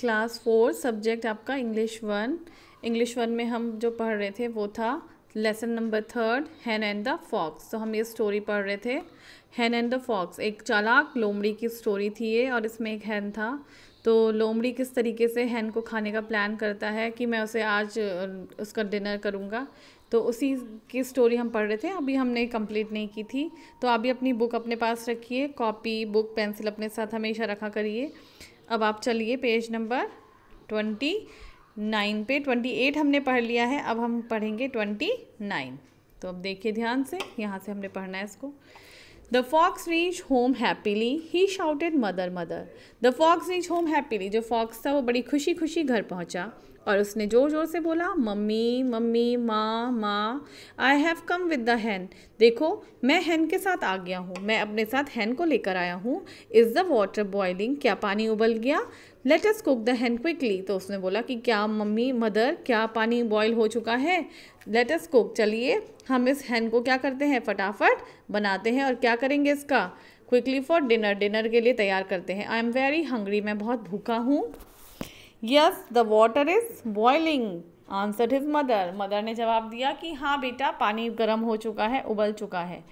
class four subject आपका English one English one में हम जो पढ़ रहे थे वो था lesson number third hen and the fox तो हम ये स्टोरी पढ़ रहे थे हैन एंड द फॉक्स एक चालाक लोमड़ी की स्टोरी थी ये और इसमें एक हैन था तो लोमड़ी किस तरीके से हैन को खाने का प्लान करता है कि मैं उसे आज उसका डिनर करूँगा तो उसी की स्टोरी हम पढ़ रहे थे अभी हमने कंप्लीट नहीं की थी तो अभी अपनी बुक अपने पास रखिए कॉपी बुक पेंसिल अपने साथ हमेशा रखा करिए अब आप चलिए पेज नंबर ट्वेंटी नाइन पे ट्वेंटी एट हमने पढ़ लिया है अब हम पढ़ेंगे ट्वेंटी नाइन तो अब देखिए ध्यान से यहाँ से हमने पढ़ना है इसको the fox reach home happily he shouted mother mother the fox reach home happily जो फॉक्स था वो बड़ी खुशी खुशी घर पहुँचा और उसने ज़ोर ज़ोर से बोला मम्मी मम्मी माँ माँ I have come with the hen देखो मैं हैन के साथ आ गया हूँ मैं अपने साथ हैन को लेकर आया हूँ इज़ द वाटर बॉयलिंग क्या पानी उबल गया let us cook the hen quickly तो उसने बोला कि क्या मम्मी मदर क्या पानी बॉयल हो चुका है लेट अस कुक चलिए हम इस हैन को क्या करते हैं फटाफट बनाते हैं और क्या करेंगे इसका क्विकली फॉर डिनर डिनर के लिए तैयार करते हैं आई एम वेरी हंग्री मैं बहुत भूखा हूँ yes the water is boiling answer his mother mother ने जवाब दिया कि हाँ बेटा पानी गर्म हो चुका है उबल चुका है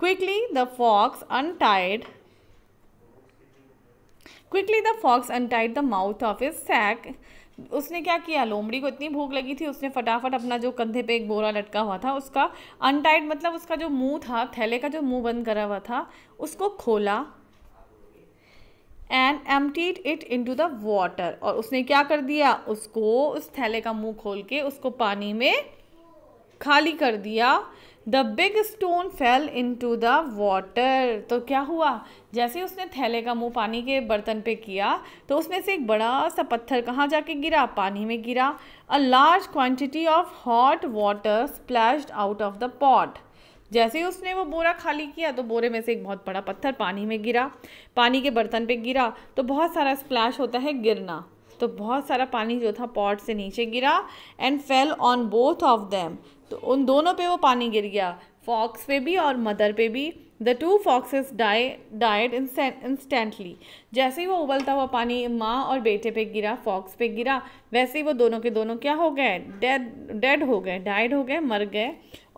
quickly the fox untied quickly the fox untied the mouth of is sack उसने क्या किया लोमड़ी को इतनी भूख लगी थी उसने फटाफट अपना जो कंधे पे एक बोरा लटका हुआ था उसका अनटाइड मतलब उसका जो मुंह था थैले का जो मुंह बंद करा हुआ था उसको खोला and emptied it into the water और उसने क्या कर दिया उसको उस थैले का मुंह खोल के उसको पानी में खाली कर दिया the big stone fell into the water तो क्या हुआ जैसे उसने थैले का मुंह पानी के बर्तन पे किया तो उसमें से एक बड़ा सा पत्थर कहाँ जाके गिरा पानी में गिरा a large quantity of hot water splash out of the pot जैसे ही उसने वो बोरा खाली किया तो बोरे में से एक बहुत बड़ा पत्थर पानी में गिरा पानी के बर्तन पे गिरा तो बहुत सारा स्प्लैश होता है गिरना तो बहुत सारा पानी जो था पॉट से नीचे गिरा and fell on both of them तो उन दोनों पे वो पानी गिर गया फॉक्स पे भी और मदर पे भी the two foxes die died instantly जैसे ही वो उबलता हुआ पानी माँ और बेटे पे गिरा फॉक्स पे गिरा वैसे ही वो दोनों के दोनों क्या हो गए डेड डेड हो गए डाइड हो गए मर गए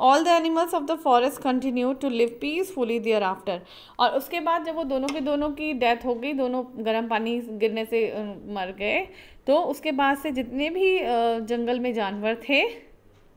all the animals of the forest continue to live peacefully thereafter और उसके बाद जब वो दोनों के दोनों की डेथ हो गई दोनों गर्म पानी गिरने से मर गए तो उसके बाद से जितने भी जंगल में जानवर थे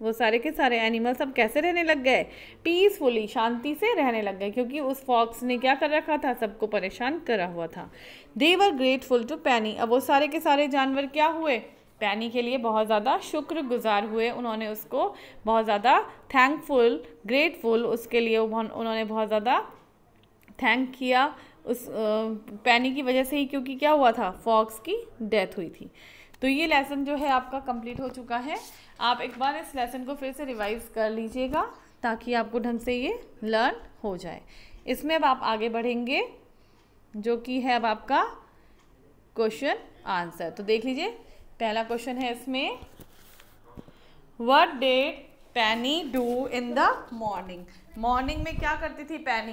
वो सारे के सारे एनिमल्स अब कैसे रहने लग गए पीसफुली शांति से रहने लग गए क्योंकि उस फॉक्स ने क्या कर रखा था सबको परेशान करा हुआ था देवर ग्रेटफुल टू पैनी अब वो सारे के सारे जानवर क्या हुए पैनी के लिए बहुत ज़्यादा शुक्रगुजार हुए उन्होंने उसको बहुत ज़्यादा थैंकफुल ग्रेटफुल उसके लिए उन्होंने बहुत ज़्यादा थैंक किया उस पैनी की वजह से ही क्योंकि क्या हुआ था फॉक्स की डेथ हुई थी तो ये लेसन जो है आपका कंप्लीट हो चुका है आप एक बार इस लेसन को फिर से रिवाइज कर लीजिएगा ताकि आपको ढंग से ये लर्न हो जाए इसमें अब आप आगे बढ़ेंगे जो कि है अब आपका क्वेश्चन आंसर तो देख लीजिए पहला क्वेश्चन है इसमें what did Penny do in the morning morning में क्या करती थी पैनी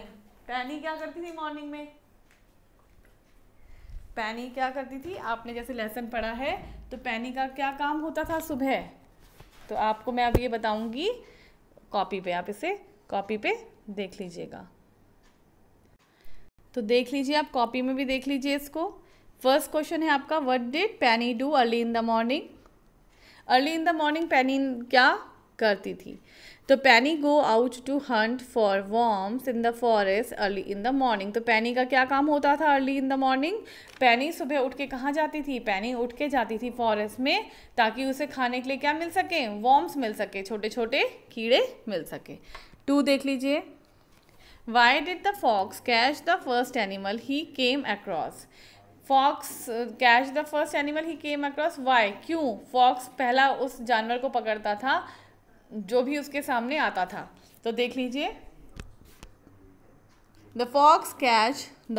पैनी क्या करती थी मॉर्निंग में पैनी क्या करती थी आपने जैसे लेसन पढ़ा है तो पैनी का क्या काम होता था सुबह तो आपको मैं अब ये बताऊंगी कॉपी पे आप इसे कॉपी पे देख लीजिएगा तो देख लीजिए आप कॉपी में भी देख लीजिए इसको फर्स्ट क्वेश्चन है आपका what did Penny do early in the morning early in the morning Penny क्या करती थी तो Penny go out to hunt for worms in the forest early in the morning तो पैनी का क्या काम होता था अर्ली इन द मॉर्निंग पैनी सुबह उठ के कहाँ जाती थी पैनी उठ के जाती थी फॉरेस्ट में ताकि उसे खाने के लिए क्या मिल सके वॉम्स मिल सके छोटे छोटे कीड़े मिल सके टू देख लीजिए why did the fox catch the first animal he came across fox catch the first animal he came across why क्यों फॉक्स पहला उस जानवर को पकड़ता था जो भी उसके सामने आता था तो देख लीजिए the fox catch the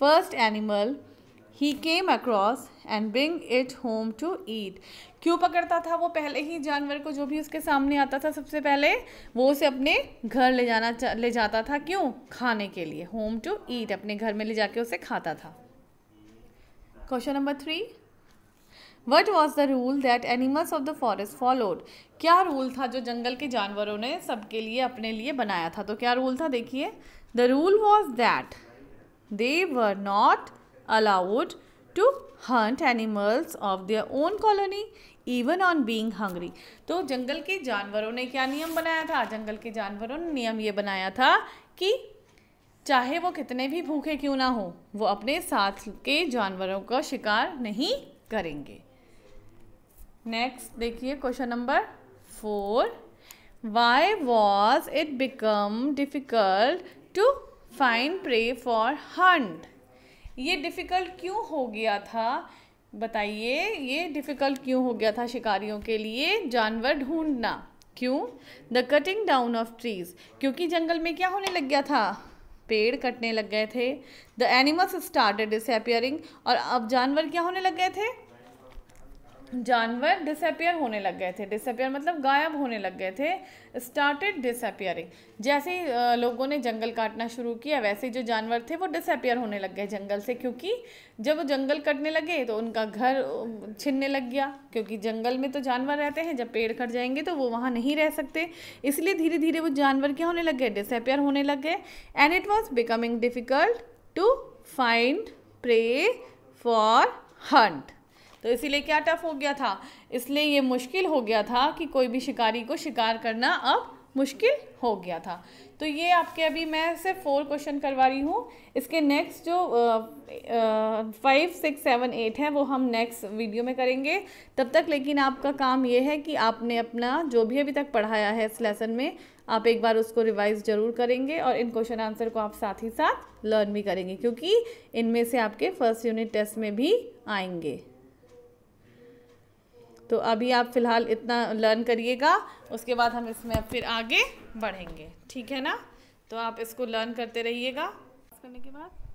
first animal he came across and bring it home to eat क्यों पकड़ता था वो पहले ही जानवर को जो भी उसके सामने आता था सबसे पहले वो उसे अपने घर ले जाना ले जाता था क्यों खाने के लिए होम टू ईट अपने घर में ले जाके उसे खाता था question number three what was the rule that animals of the forest followed क्या रूल था जो जंगल के जानवरों ने सबके लिए अपने लिए बनाया था तो क्या रूल था देखिए the rule was that they were not allowed to hunt animals of their own colony even on being hungry तो जंगल के जानवरों ने क्या नियम बनाया था जंगल के जानवरों ने नियम ये बनाया था कि चाहे वो कितने भी भूखे क्यों ना हो वो अपने साथ के जानवरों का शिकार नहीं करेंगे नेक्स्ट देखिए question number four why was it become difficult to find prey for hunt ये डिफ़िकल्ट क्यों हो गया था बताइए ये डिफ़िकल्ट क्यों हो गया था शिकारियों के लिए जानवर ढूंढना क्यों the cutting down of trees क्योंकि जंगल में क्या होने लग गया था पेड़ कटने लग गए थे द एनिमल्स स्टार्टेड डिसअपियरिंग और अब जानवर क्या होने लग गए थे जानवर डिसअपियर होने लग गए थे डिसअपियर मतलब गायब होने लग गए थे स्टार्टेड डिसअपियरिंग जैसे ही लोगों ने जंगल काटना शुरू किया वैसे ही जो जानवर थे वो डिसअपियर होने लग गए जंगल से क्योंकि जब वो जंगल कटने लगे तो उनका घर छिनने लग गया क्योंकि जंगल में तो जानवर रहते हैं जब पेड़ कट जाएंगे तो वो वहाँ नहीं रह सकते इसलिए धीरे धीरे वो जानवर क्या होने लग गए डिसअपियर होने लग गए and it was becoming difficult to find prey for hunt तो इसीलिए क्या टफ हो गया था इसलिए ये मुश्किल हो गया था कि कोई भी शिकारी को शिकार करना अब मुश्किल हो गया था तो ये आपके अभी मैं सिर्फ फोर क्वेश्चन करवा रही हूँ इसके नेक्स्ट जो फाइव सिक्स सेवन एट हैं वो हम नेक्स्ट वीडियो में करेंगे तब तक लेकिन आपका काम ये है कि आपने अपना जो भी अभी तक पढ़ाया है इस लेसन में आप एक बार उसको रिवाइज जरूर करेंगे और इन क्वेश्चन आंसर को आप साथ ही साथ लर्न भी करेंगे क्योंकि इनमें से आपके फर्स्ट यूनिट टेस्ट में भी आएंगे तो अभी आप फ़िलहाल इतना लर्न करिएगा उसके बाद हम इसमें फिर आगे बढ़ेंगे ठीक है ना तो आप इसको लर्न करते रहिएगा करने के बाद